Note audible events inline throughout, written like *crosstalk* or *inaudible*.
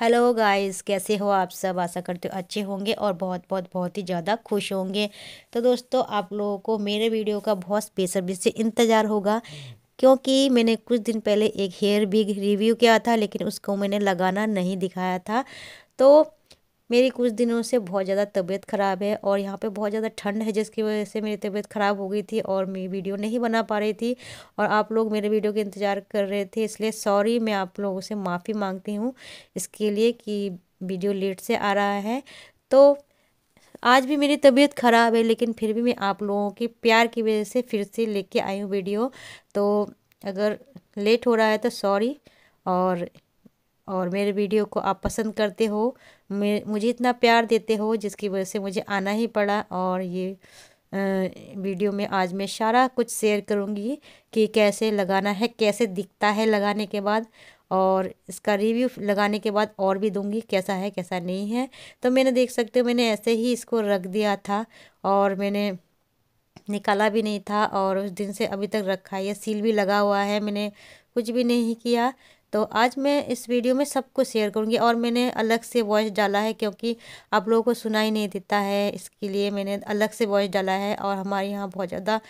Hello guys कैसे हो आप सब आशा करते हो अच्छे होंगे और बहुत बहुत बहुत ही ज़्यादा खुश होंगे तो दोस्तों आप लोगों को मेरे वीडियो का बहुत बेसब्री से इंतज़ार होगा क्योंकि मैंने कुछ दिन पहले एक हेयर बिग रिव्यू किया था लेकिन उसको मैंने लगाना नहीं दिखाया था तो मेरी कुछ दिनों से बहुत ज़्यादा तबीयत ख़राब है और यहाँ पे बहुत ज़्यादा ठंड है जिसकी वजह से मेरी तबीयत ख़राब हो गई थी और मैं वीडियो नहीं बना पा रही थी और आप लोग मेरे वीडियो के इंतज़ार कर रहे थे इसलिए सॉरी मैं आप लोगों से माफ़ी मांगती हूँ इसके लिए कि वीडियो लेट से आ रहा है तो आज भी मेरी तबीयत ख़राब है लेकिन फिर भी मैं आप लोगों के प्यार की वजह से फिर से लेके आई हूँ वीडियो तो अगर लेट हो रहा है तो सॉरी और और मेरे वीडियो को आप पसंद करते हो मुझे इतना प्यार देते हो जिसकी वजह से मुझे आना ही पड़ा और ये वीडियो में आज मैं सारा कुछ शेयर करूँगी कि कैसे लगाना है कैसे दिखता है लगाने के बाद और इसका रिव्यू लगाने के बाद और भी दूंगी कैसा है कैसा नहीं है तो मैंने देख सकते हो मैंने ऐसे ही इसको रख दिया था और मैंने निकाला भी नहीं था और उस दिन से अभी तक रखा है सील भी लगा हुआ है मैंने कुछ भी नहीं किया तो आज मैं इस वीडियो में सबको शेयर करूँगी और मैंने अलग से वॉइस डाला है क्योंकि आप लोगों को सुनाई नहीं देता है इसके लिए मैंने अलग से वॉइस डाला है और हमारे यहाँ बहुत ज़्यादा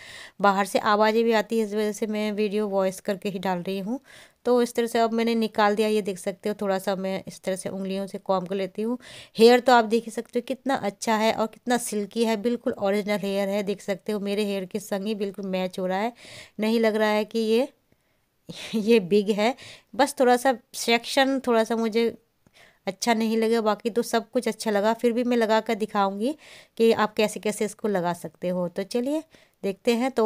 बाहर से आवाज़ें भी आती है इस वजह से मैं वीडियो वॉइस करके ही डाल रही हूँ तो इस तरह से अब मैंने निकाल दिया ये देख सकते हो थोड़ा सा मैं इस तरह से उंगलियों से कॉम कर लेती हूँ हेयर तो आप देख ही सकते हो कितना अच्छा है और कितना सिल्की है बिल्कुल ओरिजिनल हेयर है देख सकते हो मेरे हेयर के संग ही बिल्कुल मैच हो रहा है नहीं लग रहा है कि ये *laughs* ये बिग है बस थोड़ा सा सेक्शन थोड़ा सा मुझे अच्छा नहीं लगे बाकी तो सब कुछ अच्छा लगा फिर भी मैं लगा कर दिखाऊँगी कि आप कैसे कैसे इसको लगा सकते हो तो चलिए देखते हैं तो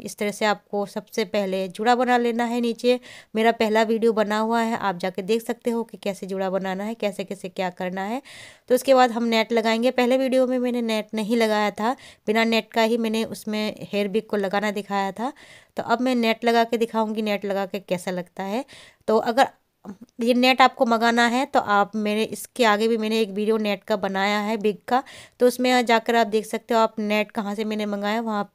इस तरह से आपको सबसे पहले जुड़ा बना लेना है नीचे मेरा पहला वीडियो बना हुआ है आप जाके देख सकते हो कि कैसे जुड़ा बनाना है कैसे कैसे क्या करना है तो उसके बाद हम नेट लगाएंगे पहले वीडियो में मैंने नेट नहीं लगाया था बिना नेट का ही मैंने उसमें हेयर बिक को लगाना दिखाया था तो अब मैं नेट लगा के दिखाऊँगी नेट लगा के कैसा लगता है तो अगर ये नेट आपको मंगाना है तो आप मेरे इसके आगे भी मैंने एक वीडियो नेट का बनाया है बिग का तो उसमें जाकर आप देख सकते हो आप नेट कहाँ से मैंने मंगाया वहाँ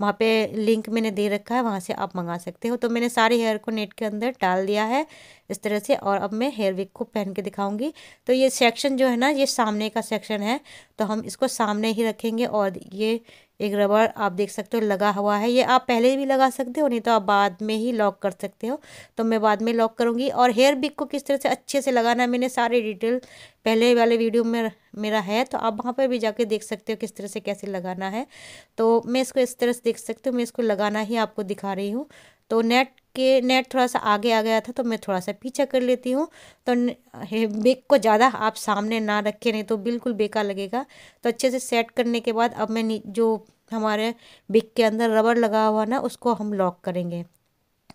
वहाँ पे लिंक मैंने दे रखा है वहाँ से आप मंगा सकते हो तो मैंने सारे हेयर को नेट के अंदर डाल दिया है इस तरह से और अब मैं हेयर विग को पहन के दिखाऊंगी तो ये सेक्शन जो है ना ये सामने का सेक्शन है तो हम इसको सामने ही रखेंगे और ये एक रबड़ आप देख सकते हो लगा हुआ है ये आप पहले भी लगा सकते हो नहीं तो आप बाद में ही लॉक कर सकते हो तो मैं बाद में लॉक करूँगी और हेयर बिक को किस तरह से अच्छे से लगाना है मैंने सारे डिटेल पहले वाले वीडियो में मेरा है तो आप वहाँ पर भी जाके देख सकते हो किस तरह से कैसे लगाना है तो मैं इसको इस तरह से देख सकती हूँ मैं इसको लगाना ही आपको दिखा रही हूँ तो नेट के नेट थोड़ा सा आगे आ गया था तो मैं थोड़ा सा पीछा कर लेती हूँ तो बेक को ज़्यादा आप सामने ना रखें नहीं तो बिल्कुल बेकार लगेगा तो अच्छे से सेट करने के बाद अब मैं जो हमारे बिक के अंदर रबड़ लगा हुआ ना उसको हम लॉक करेंगे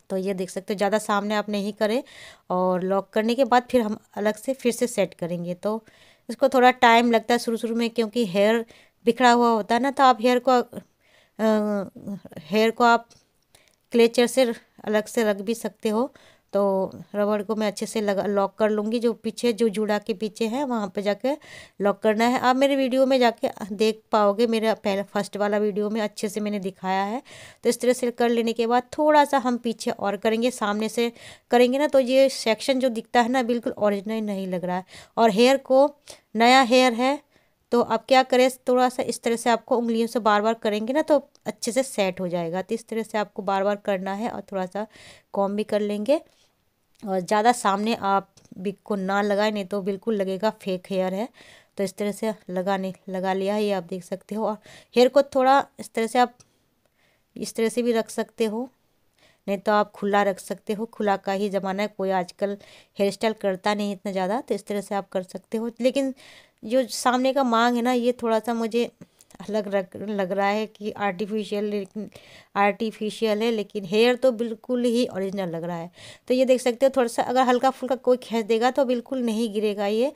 तो ये देख सकते हो ज़्यादा सामने आप नहीं करें और लॉक करने के बाद फिर हम अलग से फिर से सेट करेंगे तो इसको थोड़ा टाइम लगता है शुरू शुरू में क्योंकि हेयर बिखरा हुआ होता है ना तो आप हेयर को आ, हेयर को आप क्लेचर से अलग से रख भी सकते हो तो रबड़ को मैं अच्छे से लगा लॉक कर लूँगी जो पीछे जो जुड़ा के पीछे है वहाँ पे जाके लॉक करना है आप मेरे वीडियो में जाके देख पाओगे मेरा पहला फर्स्ट वाला वीडियो में अच्छे से मैंने दिखाया है तो इस तरह से कर लेने के बाद थोड़ा सा हम पीछे और करेंगे सामने से करेंगे ना तो ये सेक्शन जो दिखता है ना बिल्कुल ऑरिजिनल नहीं लग रहा है और हेयर को नया हेयर है तो आप क्या करें थोड़ा सा इस तरह से आपको उंगलियों से बार बार करेंगे ना तो अच्छे से सेट हो जाएगा तो इस तरह से आपको बार बार करना है और थोड़ा सा कॉम भी कर लेंगे और ज़्यादा सामने आप बिक को ना लगाए नहीं तो बिल्कुल लगेगा फेक हेयर है तो इस तरह से लगाने लगा लिया है ये आप देख सकते हो और हेयर को थोड़ा इस तरह से आप इस तरह से भी रख सकते हो नहीं तो आप खुला रख सकते हो खुला का ही ज़माना है कोई आजकल हेयर स्टाइल करता नहीं इतना ज़्यादा तो इस तरह से आप कर सकते हो लेकिन जो सामने का मांग है ना ये थोड़ा सा मुझे अलग रख लग रहा है कि आर्टिफिशियल लेकिन आर्टिफिशियल है लेकिन हेयर तो बिल्कुल ही ओरिजिनल लग रहा है तो ये देख सकते हो थोड़ा सा अगर हल्का फुल्का कोई खींच देगा तो बिल्कुल नहीं गिरेगा ये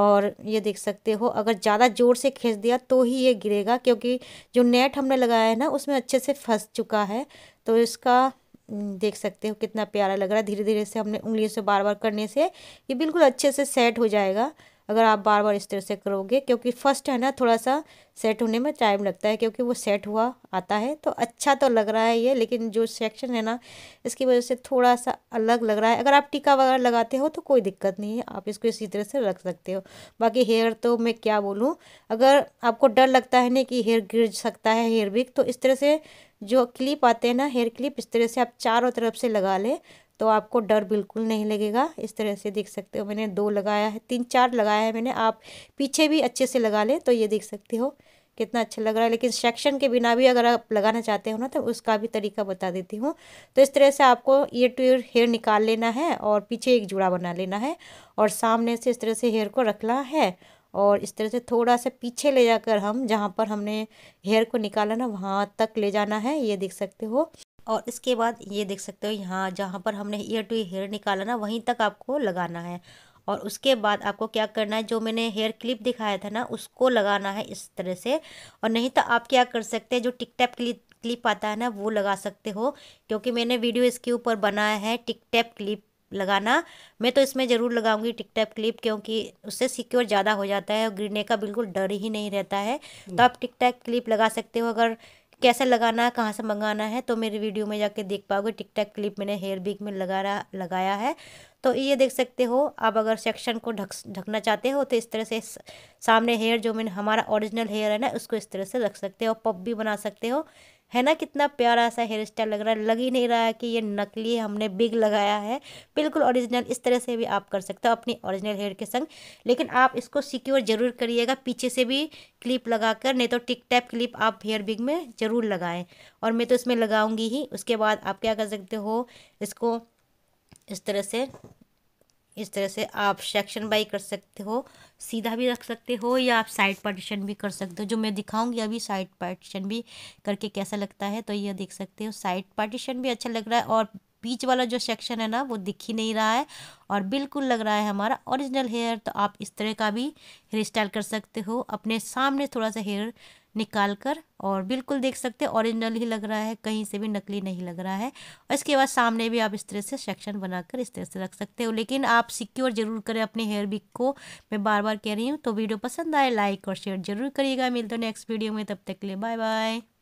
और ये देख सकते हो अगर ज़्यादा ज़ोर से खींच दिया तो ही ये गिरेगा क्योंकि जो नेट हमने लगाया है ना उसमें अच्छे से फंस चुका है तो इसका देख सकते हो कितना प्यारा लग रहा है धीरे धीरे से हमने उंगलियों से बार बार करने से ये बिल्कुल अच्छे से सेट हो जाएगा अगर आप बार बार इस तरह से करोगे क्योंकि फर्स्ट है ना थोड़ा सा सेट होने में टाइम लगता है क्योंकि वो सेट हुआ आता है तो अच्छा तो लग रहा है ये लेकिन जो सेक्शन है ना इसकी वजह से थोड़ा सा अलग लग रहा है अगर आप टीका वगैरह लगाते हो तो कोई दिक्कत नहीं है आप इसको इसी तरह से रख सकते हो बाकी हेयर तो मैं क्या बोलूँ अगर आपको डर लगता है ना कि हेयर गिर सकता है हेयर बिक तो इस तरह से जो क्लिप आते हैं ना हेयर क्लिप इस तरह से आप चारों तरफ से लगा लें तो आपको डर बिल्कुल नहीं लगेगा इस तरह से देख सकते हो मैंने दो लगाया है तीन चार लगाया है मैंने आप पीछे भी अच्छे से लगा लें तो ये देख सकते हो कितना अच्छा लग रहा है लेकिन सेक्शन के बिना भी अगर आप लगाना चाहते हो ना तो उसका भी तरीका बता देती हूँ तो इस तरह से आपको ईयर टू ईयर हेयर निकाल लेना है और पीछे एक जुड़ा बना लेना है और सामने से इस तरह से हेयर को रखना है और इस तरह से थोड़ा सा पीछे ले जाकर हम जहाँ पर हमने हेयर को निकाला ना वहाँ तक ले जाना है ये देख सकते हो और इसके बाद ये देख सकते हो यहाँ जहाँ पर हमने ईयर टू हेयर निकाला ना वहीं तक आपको लगाना है और उसके बाद आपको क्या करना है जो मैंने हेयर क्लिप दिखाया था ना उसको लगाना है इस तरह से और नहीं तो आप क्या कर सकते हैं जो टिक टैप क्लिप क्लिप आता है ना वो लगा सकते हो क्योंकि मैंने वीडियो इसके ऊपर बनाया है टिक टैप क्लिप लगाना मैं तो इसमें ज़रूर लगाऊंगी टिक टैप क्लिप क्योंकि उससे सिक्योर ज़्यादा हो जाता है और गिरने का बिल्कुल डर ही नहीं रहता है तो हम्म। आप टिक टैप क्लिप लगा सकते हो अगर कैसे लगाना है कहाँ से मंगाना है तो मेरे वीडियो में जाके देख पाओगे टिक क्लिप मैंने हेयर बिग में लगा रहा लगाया है तो ये देख सकते हो आप अगर सेक्शन को ढक ढकना चाहते हो तो इस तरह से सामने हेयर जो मैंने हमारा ओरिजिनल हेयर है ना उसको इस तरह से रख सकते हो पप भी बना सकते हो है ना कितना प्यारा सा हेयर स्टाइल लग रहा है लग ही नहीं रहा है कि ये नकली हमने बिग लगाया है बिल्कुल ओरिजिनल इस तरह से भी आप कर सकते हो अपनी ओरिजिनल हेयर के संग लेकिन आप इसको सिक्योर जरूर करिएगा पीछे से भी क्लिप लगाकर नहीं तो टिक टैप क्लिप आप हेयर बिग में ज़रूर लगाएं और मैं तो इसमें लगाऊंगी ही उसके बाद आप क्या कर सकते हो इसको इस तरह से इस तरह से आप सेक्शन बाई कर सकते हो सीधा भी रख सकते हो या आप साइड पार्टीशन भी कर सकते हो जो मैं दिखाऊंगी अभी साइड पार्टीशन भी करके कैसा लगता है तो ये देख सकते हो साइड पार्टीशन भी अच्छा लग रहा है और बीच वाला जो सेक्शन है ना वो दिख ही नहीं रहा है और बिल्कुल लग रहा है हमारा ओरिजिनल हेयर तो आप इस तरह का भी हेयर स्टाइल कर सकते हो अपने सामने थोड़ा सा हेयर निकाल कर और बिल्कुल देख सकते हैं ओरिजिनल ही लग रहा है कहीं से भी नकली नहीं लग रहा है और इसके बाद सामने भी आप इस तरह से सेक्शन बनाकर इस तरह से रख सकते हो लेकिन आप सिक्योर जरूर करें अपने हेयर बिक को मैं बार बार कह रही हूँ तो वीडियो पसंद आए लाइक और शेयर जरूर करिएगा मिलते हैं नेक्स्ट वीडियो में तब तक के लिए बाय बाय